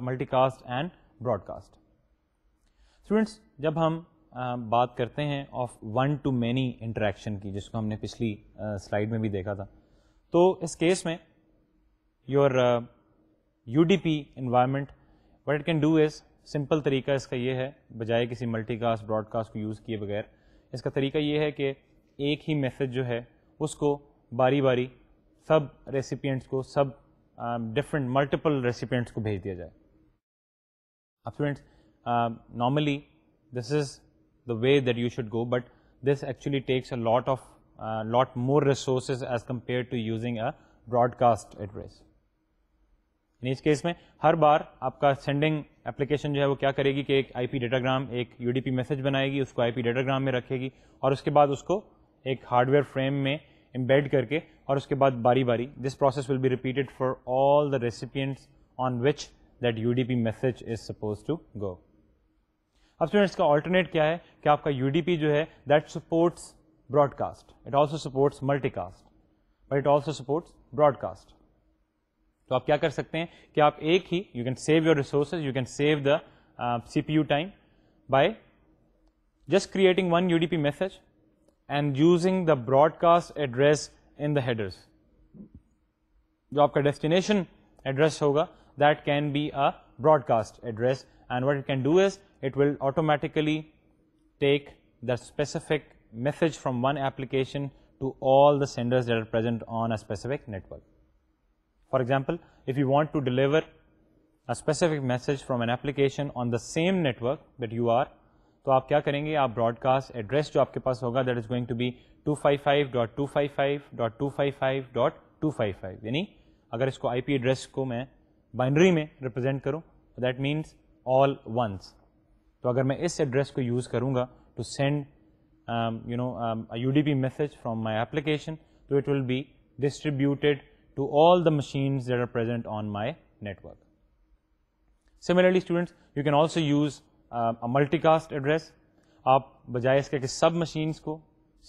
multicast and broadcast students जब हम आ, बात करते हैं of one to many interaction की जिसको हमने पिछली स्लाइड में भी देखा था तो इस केस में your U D P environment what it can do is simple तरीका इसका ये है बजाय किसी मल्टीकास्ट ब्रॉडकास्ट को यूज़ किए बगैर इसका तरीका ये है कि एक ही मैसेज जो है उसको बारी बारी सब रेसिपियंट्स को सब डिफरेंट मल्टीपल रेसिपियंट्स को भेज दिया जाए अब students normally this is the way that you should go but this actually takes a lot of uh, lot more resources as compared to using a broadcast address इस केस में हर बार आपका सेंडिंग एप्लीकेशन जो है वो क्या करेगी कि एक आईपी डेटाग्राम एक यूडीपी मैसेज बनाएगी उसको आईपी डेटाग्राम में रखेगी और उसके बाद उसको एक हार्डवेयर फ्रेम में एम्बेड करके और उसके बाद बारी बारी this process will be repeated for all the recipients on which that UDP message is suppose to go अब स्टूडेंट्स का ऑल्टरनेट क्या है कि आपका यूडीपी जो है that supports broadcast it also supports multicast but it also supports broadcast तो आप क्या कर सकते हैं कि आप एक ही you can save your resources you can save just creating one UDP message and using the broadcast address in the headers. जो आपका destination address होगा that can be a broadcast address and what it can do is it will automatically take the specific message from one application to all the senders that are present on a specific network. For example, if you want to deliver a specific message from an application on the same network that you are, so आप क्या करेंगे आप ब्रॉडकास्ट एड्रेस जो आपके पास होगा that is going to be 255.255.255.255 यानी अगर इसको आईपी एड्रेस को So बाइनरी में रिप्रेजेंट करूं दैट मीन्स ऑल वंस तो अगर मैं इस एड्रेस को यूज़ करूंगा to send you know UDP message from my application तो it to all the machines that are present on my network. Similarly, students, you can also use uh, a multicast address. आप बजाय इसके कि सब machines को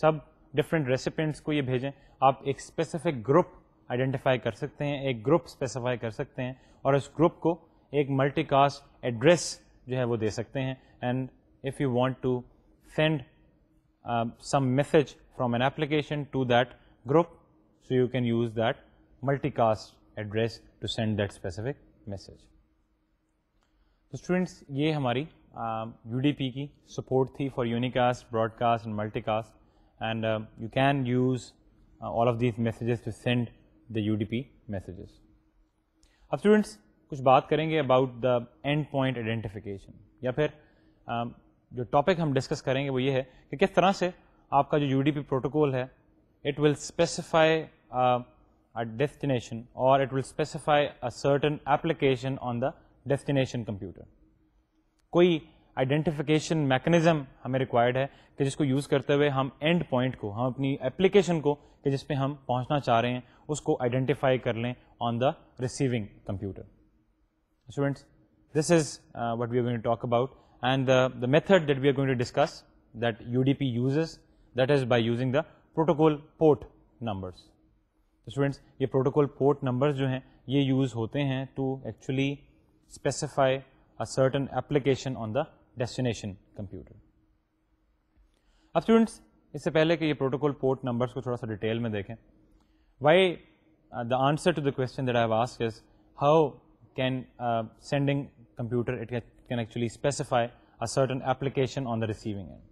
सब different recipients को ये भेजें आप एक specific group identify कर सकते हैं एक ग्रुप स्पेसिफाई कर सकते हैं और इस ग्रुप को एक मल्टीकास्ट एड्रेस जो है वो दे सकते हैं and if you want to send some message from an application to that group so you can use that multicast address to send that specific message. So students, ye hamari uh, UDP ki support thi for unicast, broadcast and multicast and uh, you can use uh, all of these messages to send the UDP messages. Ab students, kuch baat karenge about the endpoint identification. Ya phir, um, jo topic hum discuss karenge wo ye hai, UDP protocol it will specify uh, at destination or it will specify a certain application on the destination computer. कोई identification mechanism हमें required है कि जिसको use करते हुए हम end point को हम अपनी application को कि जिस पे हम पहुंचना चाह रहे हैं उसको आइडेंटिफाई कर लें on the receiving computer this is uh, what we are going to talk about and the, the method that we are going to discuss that UDP uses that is by using the protocol port numbers. तो स्टूडेंट्स ये प्रोटोकॉल पोर्ट नंबर्स जो हैं ये यूज़ होते हैं to actually specify a certain application on the destination computer अब स्टूडेंट्स इससे पहले कि ये प्रोटोकॉल पोर्ट नंबर्स को थोड़ा सा डिटेल में देखें why the answer to the question that I have asked is how can sending computer it can actually specify a certain application on the receiving end.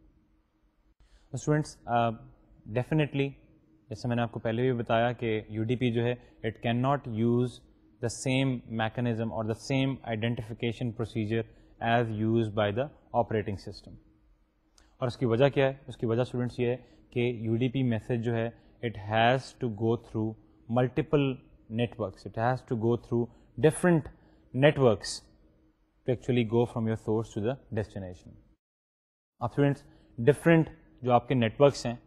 So students, uh, definitely जैसे मैंने आपको पहले भी बताया कि यू जो है it can not use the same mechanism और the same identification procedure as use by the operating system और उसकी वजह क्या है उसकी वजह स्टूडेंट्स ये है कि यू मैसेज जो है it has to go through multiple networks. It has to go through different networks to actually go from your source to the destination. Now, students, different जो आपके networks हैं,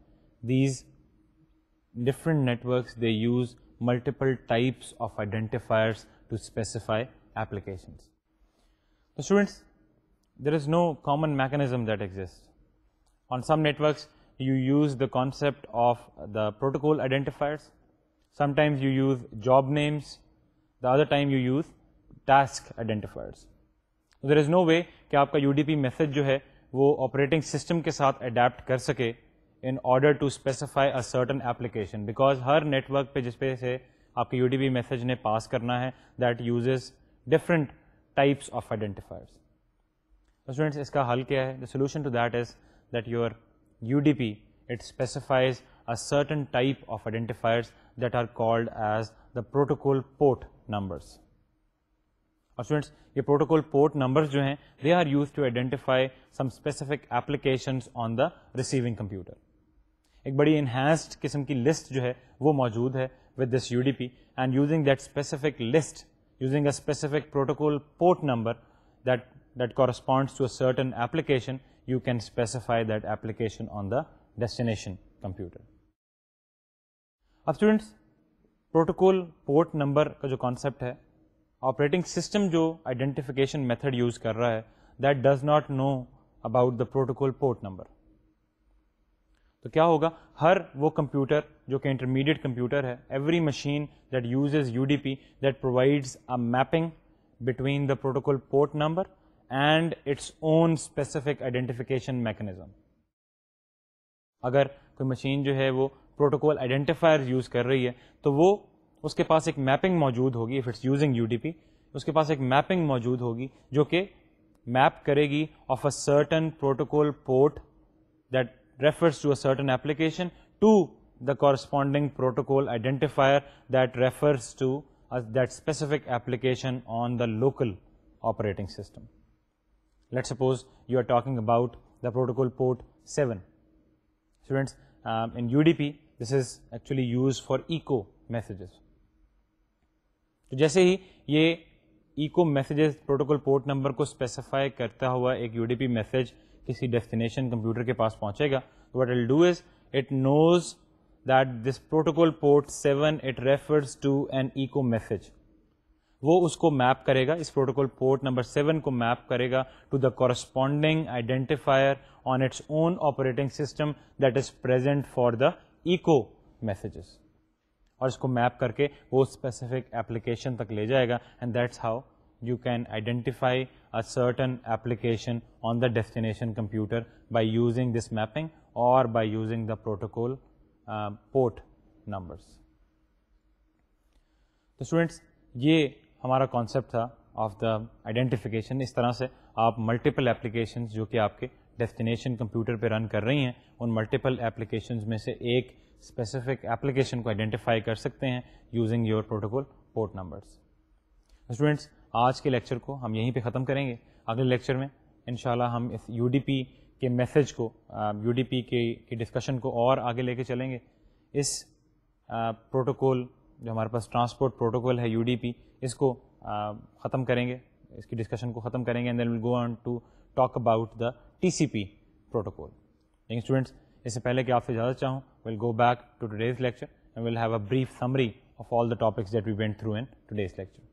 these different networks they use multiple types of identifiers to specify applications. students, there is no common mechanism that exists. On some networks, you use the concept of the protocol identifiers. Sometimes you use job names. The other time you use task identifiers. there is no way कि आपका UDP message, जो है वो operating system के साथ अडेप्ट कर in order to specify a certain application, because her network पे जिसपे से आपके यू मैसेज ने पास करना that uses different types of identifiers. Identifiers तो स्टूडेंट्स इसका हल क्या है the solution to that is that it specifies a certain type of identifiers that are called as the protocol port numbers. और स्टूडेंट्स ये प्रोटोकॉल पोर्ट नंबर्स जो हैं they are use to identify some specific applications on the receiving computer एक बड़ी इन्हेंस्ड किस्म की लिस्ट जो है वो मौजूद है with this you and using that specific list using a specific protocol port number that that corresponds to a certain application you can specify that application on the destination computer अब स्टूडेंट्स प्रोटोकॉल पोर्ट नंबर का जो कॉन्सेप्ट है ऑपरेटिंग सिस्टम जो आइडेंटिफिकेशन मेथड यूज कर रहा है that does not know about the protocol port number तो क्या होगा हर वो कंप्यूटर जो कि इंटरमीडिएट कंप्यूटर है every machine that uses U D P that provides a mapping between the protocol port number and its own specific identification mechanism अगर कोई मशीन जो है वो प्रोटोकॉल आइडेंटिफायर यूज कर रही है तो वो उसके पास एक मैपिंग मौजूद होगी इफ इट्स यूजिंग यूडीपी उसके पास एक मैपिंग मौजूद होगी जो कि मैप करेगी of a certain protocol port that refers to a certain application to the corresponding protocol identifier that refers to that specific application on the local operating system. Let's suppose you are talking about the protocol port 7. Students, um, in UDP, this is actually used for echo messages. So, जैसे ही ये echo messages protocol port number को specify करता हुआ एक UDP message किसी डेस्टिनेशन कंप्यूटर के पास पहुंचेगा तो what will do is it knows that this protocol port seven it refers to an echo message वो उसको मैप करेगा इस प्रोटोकॉल पोर्ट नंबर सेवन को मैप करेगा to the corresponding identifier on its own operating system that is present for the echo messages और इसको मैप करके वो स्पेसिफिक एप्लीकेशन तक ले जाएगा and that's how you can identify a certain application on the destination computer by using this mapping or by using the protocol uh, port numbers. तो स्टूडेंट्स ये हमारा कॉन्सेप्ट था ऑफ द आइडेंटिफिकेशन इस तरह से आप मल्टीपल एप्लीकेशन जो कि आपके डेस्टिनेशन कंप्यूटर पे रन कर रही हैं उन मल्टीपल एप्लीकेशन में से एक स्पेसिफिक एप्लीकेशन को आइडेंटिफाई कर सकते हैं using your protocol port numbers students आज के लेक्चर को हम यहीं पे ख़त्म करेंगे अगले लेक्चर में इन हम इस यू के मैसेज को यू डी पी के, के डिस्कशन को और आगे लेके चलेंगे इस प्रोटोकॉल जो हमारे पास ट्रांसपोर्ट प्रोटोकॉल है यू इसको ख़त्म करेंगे इसकी डिस्कशन को ख़त्म करेंगे and then will go on to talk about the T protocol लेकिन स्टूडेंट्स इससे पहले कि आपसे ज़्यादा चाहूँ will go back to today's lecture and will have a brief summary of all the topics that we went through in today's lecture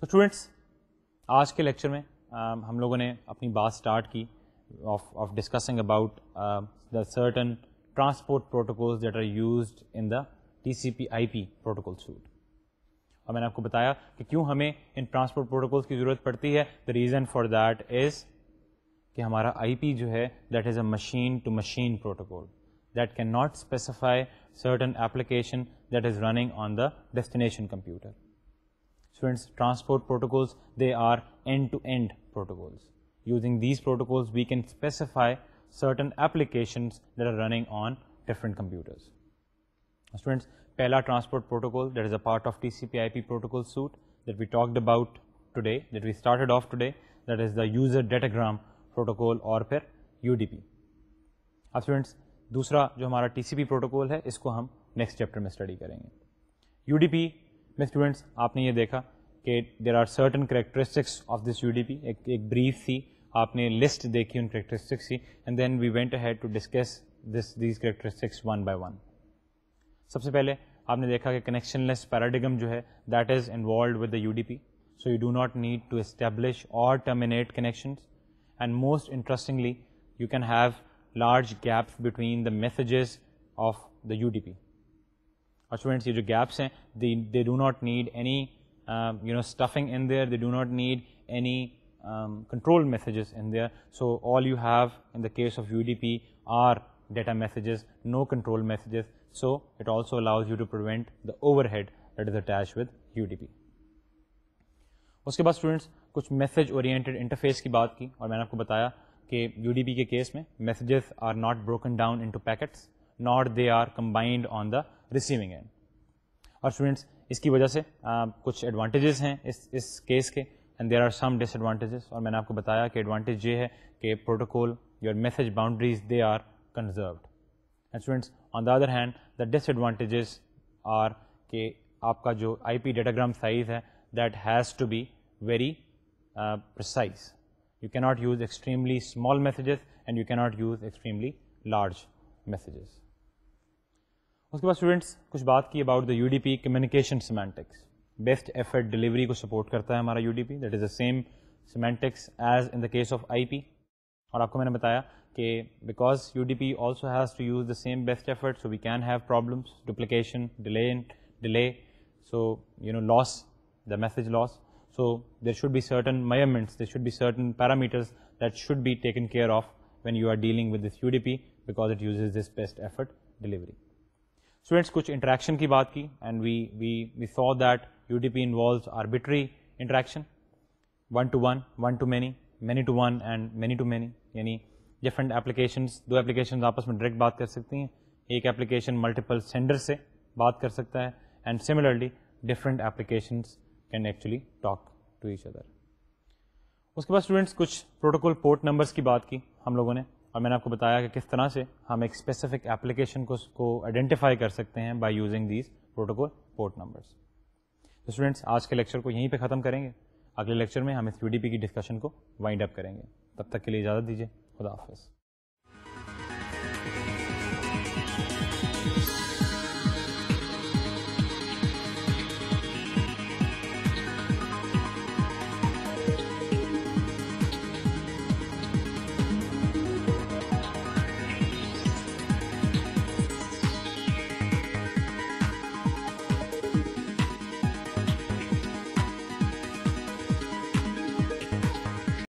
तो स्टूडेंट्स आज के लेक्चर में um, हम लोगों ने अपनी बात स्टार्ट की of of discussing about the certain transport protocols that are used in the TCP/IP protocol suite और मैंने आपको बताया कि क्यों हमें इन ट्रांसपोर्ट प्रोटोकॉल्स की ज़रूरत पड़ती है the reason for that is कि हमारा आईपी जो है that is a machine to machine protocol that cannot specify certain application that is running on the destination computer. Students, transport protocols, they are end-to-end protocols. Using these protocols, we can specify certain applications that are running on different computers. Students, Pella transport protocol, that is a part of TCP IP protocol suite that we talked about today, that we started off today, that is the user datagram protocol or per UDP. अब स्टूडेंट्स दूसरा जो हमारा TCP प्रोटोकॉल है इसको हम नेक्स्ट चैप्टर में स्टडी करेंगे UDP मैं स्टूडेंट्स आपने ये देखा कि there are certain characteristics of this U एक एक ब्रीफ सी आपने लिस्ट देखी उन करेक्टरिस्टिक्स की and then we went had to discuss this these characteristics one by one सबसे पहले आपने देखा कि कनेक्शनलेस पैराडिगम जो है that is involved with the U so you do not need to establish or terminate connections and most interestingly you can have large gaps between the messages of the UDP. और स्टूडेंट्स ये जो गैप्स हैं they do not need any you know stuffing in there they do not need any control messages in there. So, all you have in the case of UDP are data messages, no control messages. So, it also allows you to prevent the overhead that is attached with UDP. उसके बाद स्टूडेंट्स कुछ मैसेज ओरिएंटेड इंटरफेस की बात की और मैंने आपको बताया कि यूडीपी के केस में messages are not broken down into packets not they are combined on the receiving end और स्टूडेंट्स इसकी वजह से आ, कुछ एडवांटेजेस हैं इस इस केस के and there are some disadvantages और मैंने आपको बताया कि एडवांटेज ये है कि protocol your message boundaries they are conserved and students on the other hand the disadvantages are के आपका जो आई पी डेटाग्राम साइज है that has to be very precise you cannot use extremely small messages and you cannot use extremely large messages उसके बाद स्टूडेंट्स कुछ बात की about the U D P communication semantics best effort delivery को सपोर्ट करता है हमारा U D P that is the same semantics as in the case of I P और आपको मैंने बताया कि because U D P also has to use the same best effort so we can have problems duplication delay delay so you know loss the message loss so there should be certain measurements there should be certain parameters that should be taken care of when you are dealing with this UDP because it uses this best effort delivery students कुछ इंट्रैक्शन की बात की and we we we saw that U D P involve arbitrary interaction one to one one to many many to one and many to many यानी डिफरेंट एप्लीकेशन दो एप्लीकेशन आपस में डायरेक्ट बात कर सकती हैं एक एप्लीकेशन मल्टीपल सेंडर से बात कर सकता है and similarly different application can actually talk to each other उसके बाद स्टूडेंट्स कुछ प्रोटोकॉल पोर्ट नंबर्स की बात की हम लोगों ने और मैंने आपको बताया कि किस तरह से हम एक स्पेसिफिक एप्लीकेशन को को आइडेंटिफाई कर सकते हैं by using these protocol port numbers तो स्टूडेंट्स आज के लेक्चर को यहीं पे ख़त्म करेंगे अगले लेक्चर में हम इस यूडीपी की डिस्कशन को वाइंड अप करेंगे तब तक के लिए इजाज़त दीजिए खुदा हाफिज़